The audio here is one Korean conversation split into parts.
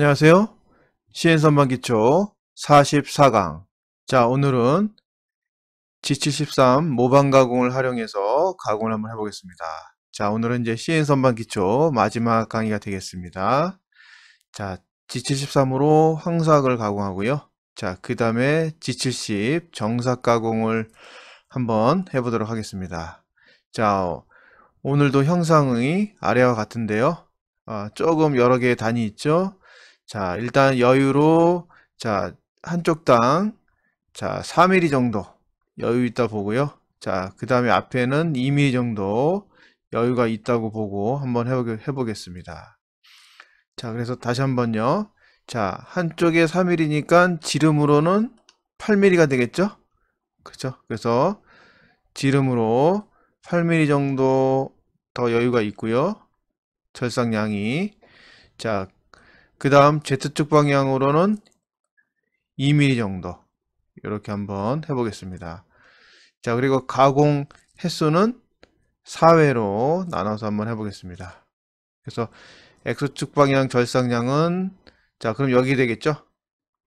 안녕하세요. 시엔선반 기초 44강 자 오늘은 G73 모방 가공을 활용해서 가공을 한번 해보겠습니다. 자 오늘은 이제 시엔선반 기초 마지막 강의가 되겠습니다. 자 G73으로 황삭을 사 가공하고요. 자 그 다음에 G70 정사 가공을 한번 해보도록 하겠습니다. 자 오늘도 형상의 아래와 같은데요. 아, 조금 여러 개의 단이 있죠. 자, 일단 여유로 자, 한쪽 땅 자, 4mm 정도 여유 있다 보고요. 자, 그다음에 앞에는 2mm 정도 여유가 있다고 보고 한번 해 보겠습니다. 자, 그래서 다시 한번요. 자, 한쪽에 3mm니까 지름으로는 8mm가 되겠죠? 그렇죠? 그래서 지름으로 8mm 정도 더 여유가 있고요. 절삭량이 자, 그 다음 Z축 방향으로는 2mm 정도 이렇게 한번 해보겠습니다. 자 그리고 가공 횟수는 4회로 나눠서 한번 해보겠습니다. 그래서 X축 방향 절상량은 자 그럼 여기 되겠죠?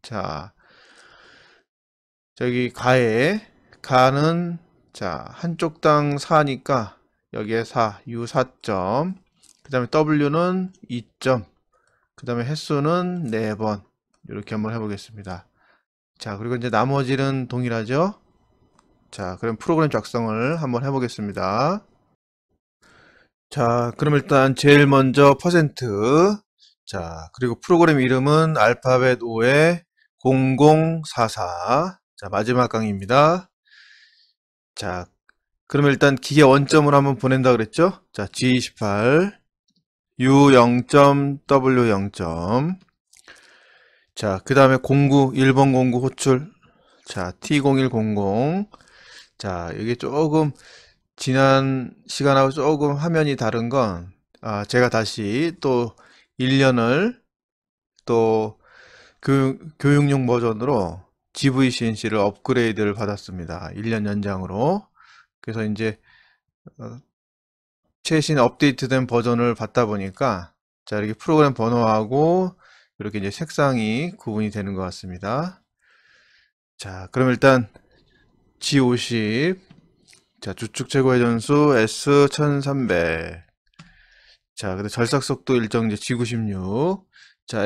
자 저기 가에 가는 자 한쪽 당 4니까 여기에 4 U 4점 그 다음에 W는 2점 그 다음에 횟수는 4번 이렇게 한번 해보겠습니다 자 그리고 이제 나머지는 동일하죠 자 그럼 프로그램 작성을 한번 해보겠습니다 자 그럼 일단 제일 먼저 퍼센트 자 그리고 프로그램 이름은 알파벳 5의 0044자 마지막 강의입니다 자그럼 일단 기계 원점을 한번 보낸다 그랬죠 자 G28 U0. W0. 자, 그 다음에 공구, 1번 공구 호출. 자, T0100. 자, 이게 조금 지난 시간하고 조금 화면이 다른 건, 아, 제가 다시 또 1년을 또 교육, 교육용 버전으로 GVCNC를 업그레이드를 받았습니다. 1년 연장으로. 그래서 이제 어, 최신 업데이트된 버전을 받다 보니까 자 이렇게 프로그램 번호하고 이렇게 이제 색상이 구분이 되는 것 같습니다. 자 그럼 일단 G50 자 주축 최고 의전수 S1300 자 근데 절삭 속도 일정 이제 G96 자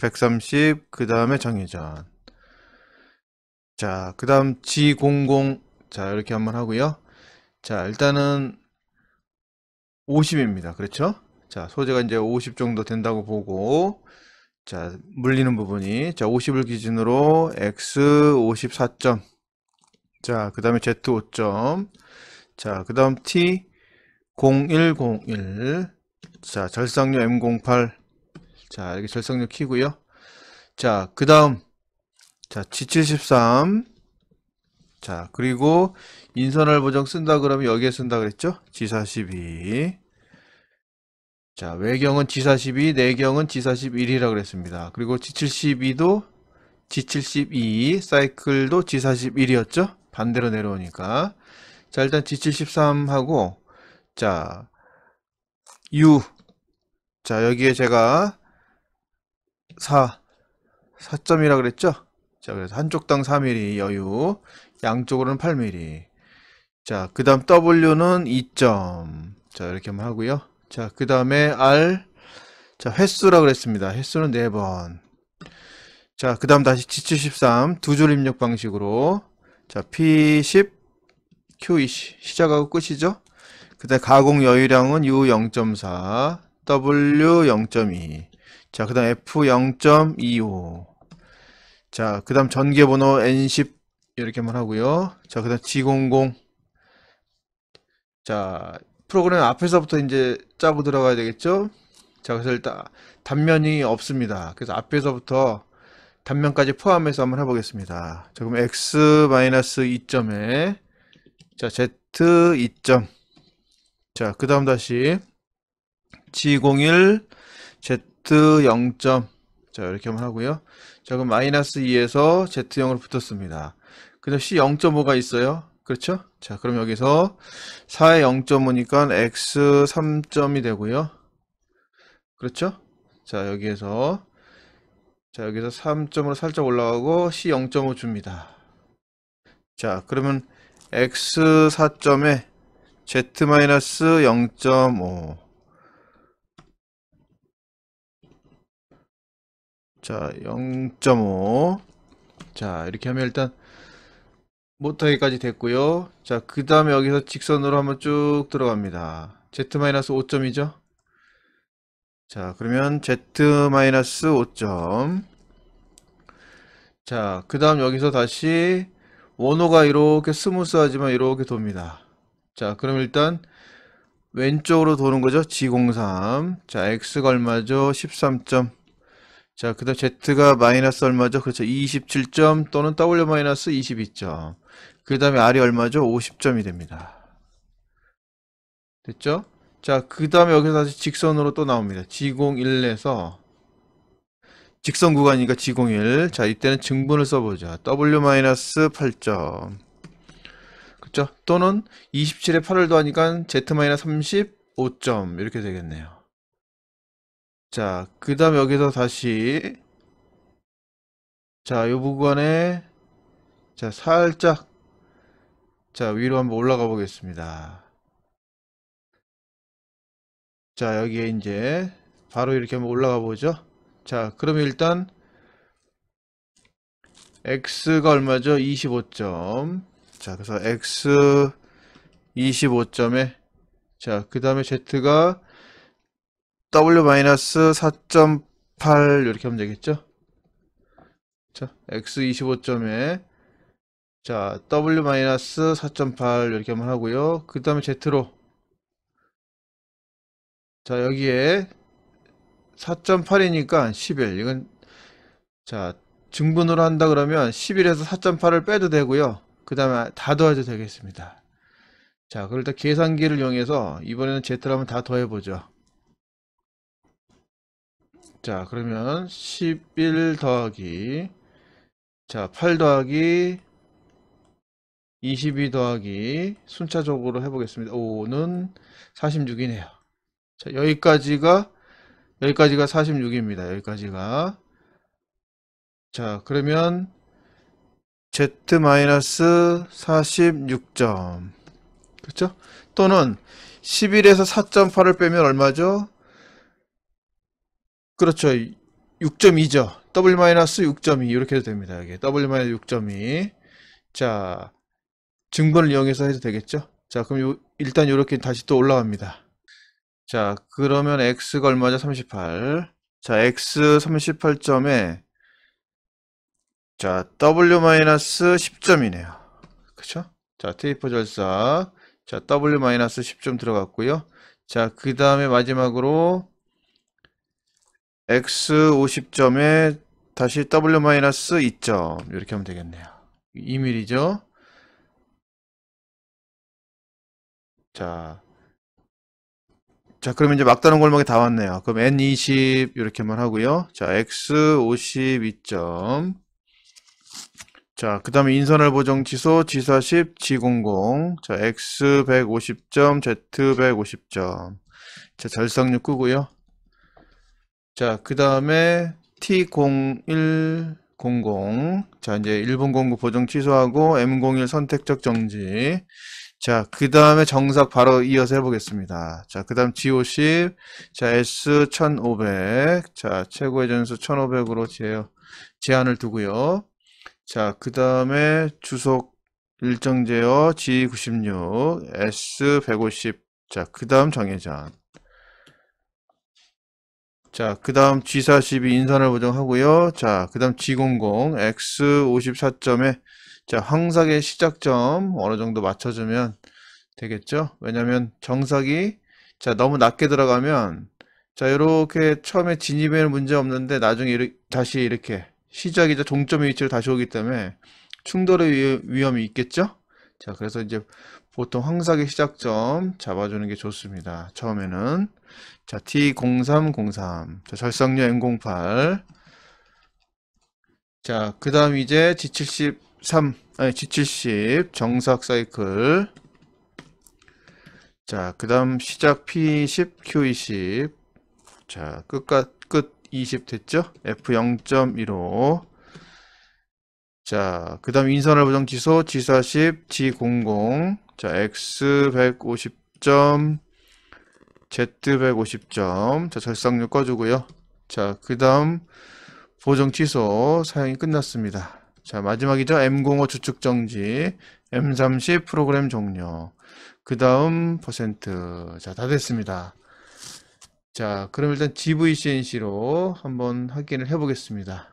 S130 그 다음에 정회전 자그 다음 G00 자 이렇게 한번 하고요 자 일단은 50입니다. 그렇죠? 자, 소재가 이제 50 정도 된다고 보고 자, 물리는 부분이 자, 50을 기준으로 x 54점 자, 그 다음에 z 5점 자, 그 다음 t 0101 자, 절삭류 M08 자, 이렇게 절삭류 키고요 자, 그 다음 자, G73 자, 그리고 인선을 보정 쓴다 그러면 여기에 쓴다 그랬죠? 지사 12. 자, 외경은 지사 12, 내경은 지사 1 1이라 그랬습니다. 그리고 G7 2도 G7 2 사이클도 지사 11이었죠? 반대로 내려오니까. 자, 일단 G7 3하고 자, U. 자, 여기에 제가 4 4점이라 그랬죠? 자, 그래서 한쪽 당 4mm 여유, 양쪽으로는 8mm. 자, 그 다음 W는 2점. 자, 이렇게만 하고요. 자, 그 다음에 R. 자, 횟수라고 그랬습니다. 횟수는 4번. 자, 그 다음 다시 g 7 3두 줄 입력 방식으로. 자, P10, Q20. 시작하고 끝이죠. 그 다음 가공 여유량은 U0.4, W0.2. 자, 그 다음 F0.25. 자, 그 다음 전개번호 N10. 이렇게만 하고요. 자, 그 다음 G00. 자, 프로그램 앞에서부터 이제 짜고 들어가야 되겠죠? 자, 그래서 일단 단면이 없습니다. 그래서 앞에서부터 단면까지 포함해서 한번 해보겠습니다. 자, 그럼 x-2점에 자, z2점 자, 그 다음 다시 g01 z0점 자, 이렇게 한번 하고요. 자, 그럼 마이너스 2에서 z0으로 붙었습니다. 그 다음 c0.5가 있어요. 그렇죠? 자, 그럼 여기서 4의 0.5니까 x 3점이 되고요. 그렇죠? 자, 여기에서 자, 여기서 3점으로 살짝 올라가고 c 0.5 줍니다. 자, 그러면 x 4점에 z 0.5 자, 0.5 자, 이렇게 하면 일단 모터기까지 됐고요 자그 다음에 여기서 직선으로 한번 쭉 들어갑니다 z-5점이죠 자 그러면 z-5점 자그 다음 여기서 다시 원호가 이렇게 스무스하지만 이렇게 돕니다 자 그럼 일단 왼쪽으로 도는 거죠 g03 자 x가 얼마죠 13점 자, 그 다음 Z가 마이너스 얼마죠? 그렇죠. 27점 또는 W 마이너스 22점. 그 다음에 R이 얼마죠? 50점이 됩니다. 됐죠? 자, 그 다음에 여기서 다시 직선으로 또 나옵니다. G01에서 직선 구간이니까 G01. 자, 이때는 증분을 써보자. W 마이너스 8점. 그렇죠 또는 27에 8을 더하니까 Z 마이너스 35점. 이렇게 되겠네요. 자, 그 다음 여기서 다시 자, 요 부분에 자, 살짝 자, 위로 한번 올라가 보겠습니다. 자, 여기에 이제 바로 이렇게 한번 올라가 보죠. 자, 그러면 일단 x가 얼마죠? 25점. 자, 그래서 x 25점에 자, 그 다음에 z가 w-4.8 이렇게 하면 되겠죠? 자, x25점에 자, w-4.8 이렇게 한번 하고요. 그 다음에 z로 자, 여기에 4.8이니까 11 이건 자, 증분으로 한다 그러면 11에서 4.8을 빼도 되고요. 그 다음에 다 더해도 되겠습니다. 자, 그럴 때 계산기를 이용해서 이번에는 z를 한번 다 더해보죠. 자 그러면 11 더하기 자8 더하기 22 더하기 순차적으로 해보겠습니다 5는 46이네요 자 여기까지가 여기까지가 46입니다 여기까지가 자 그러면 z 마이너스 46점 그렇죠 또는 11에서 4.8을 빼면 얼마죠 그렇죠. 6.2죠. W-6.2 이렇게 해도 됩니다. 여기 W-6.2 자 증번을 이용해서 해도 되겠죠. 자 그럼 요, 일단 이렇게 다시 또 올라갑니다. 자 그러면 x가 얼마죠? 38. 자 x 38점에 자 w-10점이네요. 그쵸? 자테이퍼 절삭 자 w-10점 들어갔고요. 자 그 다음에 마지막으로 x 50점에 다시 w-2점 이렇게 하면 되겠네요. 2mm죠. 자, 자그면 이제 막다른 골목에 다 왔네요. 그럼 N20 이렇게만 하고요. 자, x 52점. 자, 그 다음에 인선을 보정 지소 G40, G00. 자, X 150점, Z 150점. 자, 절성6끄고요 자, 그 다음에 T0100. 자, 이제 1분 공급 보정 취소하고 M01 선택적 정지. 자, 그 다음에 정석 바로 이어서 해보겠습니다. 자, 그 다음 G50. 자, S1500. 자, 최고의 전수 1500으로 제, 제한을 두고요. 자, 그 다음에 주석 일정 제어 G96, S150. 자, 그 다음 정해전. 자, 그 다음 G42 인산을 보정하고요. 자, 그 다음 G00 X54점에 자, 황사계 시작점 어느 정도 맞춰주면 되겠죠? 왜냐면 정사기 자, 너무 낮게 들어가면 자, 이렇게 처음에 진입에는 문제 없는데 나중에 이렇게, 다시 이렇게 시작이자 종점의 위치로 다시 오기 때문에 충돌의 위험이 있겠죠? 자, 그래서 이제 보통 황사의 시작점 잡아주는 게 좋습니다. 처음에는 자 T0303 자, 절상류 N08 자그 다음 이제 G73 아니 G70 정삭 사이클 자그 다음 시작 P10 Q20 자 끝까 끝20 됐죠? F0.15 자, 그 다음 인선을 보정 기소 G40, G00 자, X150점 Z150점 자, 절삭률 꺼주고요 자, 그 다음 보정 취소 사용이 끝났습니다 자, 마지막이죠. M05 주축 정지, M30 프로그램 종료. 그 다음 퍼센트. 자, 다 됐습니다. 자, 그럼 일단 GVCNC로 한번 확인을 해보겠습니다.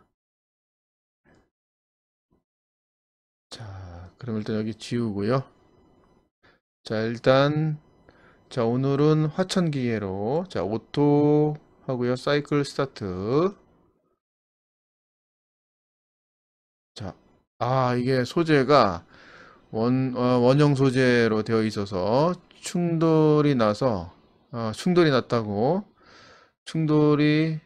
그럼 일단 여기 지우고요 자 일단 자 오늘은 화천기계로 자 오토 하고요 사이클 스타트 자 아 이게 소재가 원, 어, 원형 소재로 되어 있어서 충돌이 나서 어, 충돌이 났다고 충돌이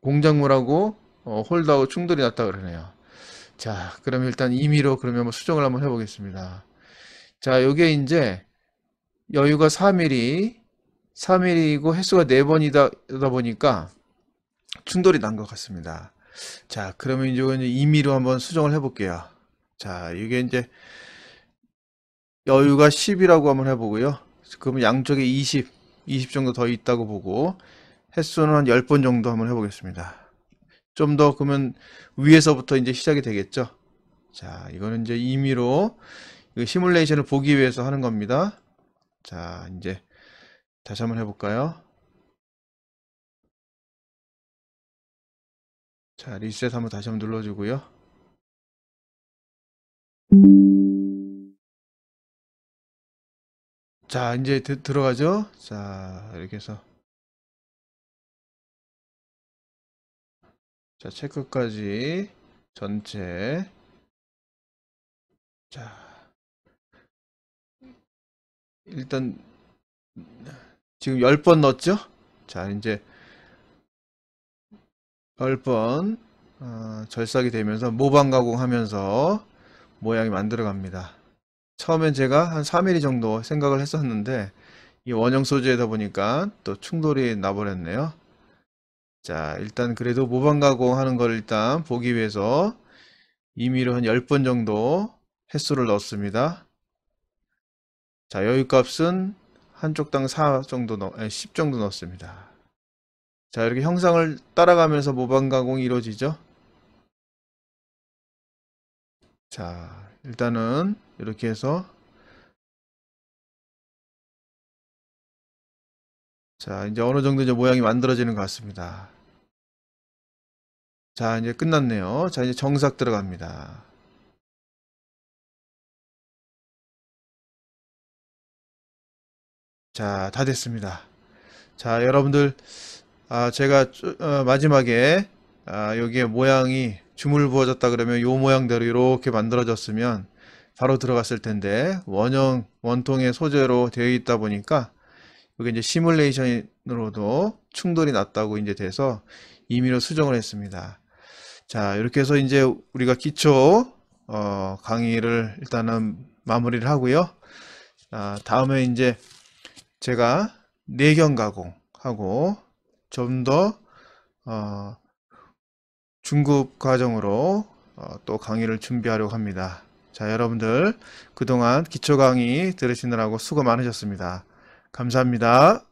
공작물하고 어, 홀더하고 충돌이 났다 그러네요 자, 그럼 일단 임의로 그러면 수정을 한번 해보겠습니다. 자, 요게 이제 여유가 3일 m 3 m 이고 횟수가 4번이다 보니까 충돌이 난 것 같습니다. 자, 그러면 이제 임의로 한번 수정을 해볼게요. 자, 이게 이제 여유가 10이라고 한번 해보고요. 그러면 양쪽에 20, 20 정도 더 있다고 보고 횟수는 한 10번 정도 한번 해보겠습니다. 좀더 그러면 위에서부터 이제 시작이 되겠죠. 자, 이거는 이제 임의로 시뮬레이션을 보기 위해서 하는 겁니다. 자, 이제 다시 한번 해볼까요? 자, 리셋 한번 다시 한번 눌러주고요. 자, 이제 드, 들어가죠. 자, 이렇게 해서 자 체크까지 전체 자 일단 지금 10번 넣었죠 자 이제 10번 어, 절삭이 되면서 모방 가공하면서 모양이 만들어 갑니다 처음엔 제가 한 3mm 정도 생각을 했었는데 이 원형 소재다 보니까 또 충돌이 나버렸네요 자 일단 그래도 모방 가공하는 걸 일단 보기 위해서 임의로 한 10번 정도 횟수를 넣었습니다 자 여유값은 한쪽당 4 정도 넣, 아니, 10 정도 넣었습니다 자 이렇게 형상을 따라가면서 모방 가공이 이루어지죠 자 일단은 이렇게 해서 자 이제 어느 정도 이제 모양이 만들어지는 것 같습니다 자, 이제 끝났네요. 자, 이제 정삭 들어갑니다. 자, 다 됐습니다. 자, 여러분들, 아, 제가 어, 마지막에 아, 여기에 모양이 주물 부어졌다 그러면 이 모양대로 이렇게 만들어졌으면 바로 들어갔을 텐데 원형 원통의 소재로 되어 있다 보니까 여기 이제 시뮬레이션으로도 충돌이 났다고 이제 돼서 임의로 수정을 했습니다. 자, 이렇게 해서 이제 우리가 기초 어, 강의를 일단은 마무리를 하고요. 아, 다음에 이제 제가 내경 가공하고 좀더 어, 중급 과정으로 어, 또 강의를 준비하려고 합니다. 자 여러분들 그동안 기초 강의 들으시느라고 수고 많으셨습니다. 감사합니다.